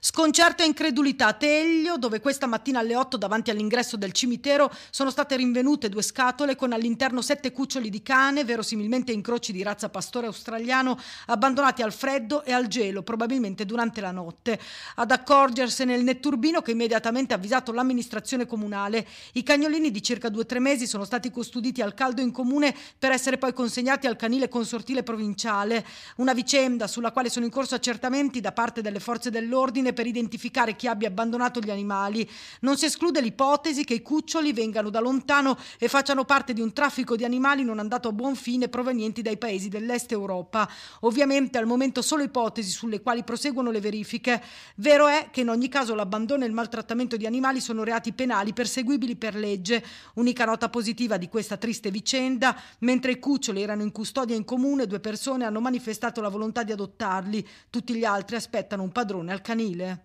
Sconcerto e incredulità a Teglio, dove questa mattina alle 8 davanti all'ingresso del cimitero sono state rinvenute due scatole con all'interno sette cuccioli di cane, verosimilmente incroci di razza pastore australiano, abbandonati al freddo e al gelo, probabilmente durante la notte. Ad accorgersene il netturbino che immediatamente ha avvisato l'amministrazione comunale. I cagnolini di circa 2-3 mesi sono stati custoditi al caldo in comune per essere poi consegnati al canile consortile provinciale. Una vicenda sulla quale sono in corso accertamenti da parte delle forze dell'ordine fine per identificare chi abbia abbandonato gli animali. Non si esclude l'ipotesi che i cuccioli vengano da lontano e facciano parte di un traffico di animali non andato a buon fine provenienti dai paesi dell'est Europa. Ovviamente al momento solo ipotesi sulle quali proseguono le verifiche. Vero è che in ogni caso l'abbandono e il maltrattamento di animali sono reati penali perseguibili per legge. Unica nota positiva di questa triste vicenda, mentre i cuccioli erano in custodia in comune, due persone hanno manifestato la volontà di adottarli, tutti gli altri aspettano un padrone al canile. Исмаиля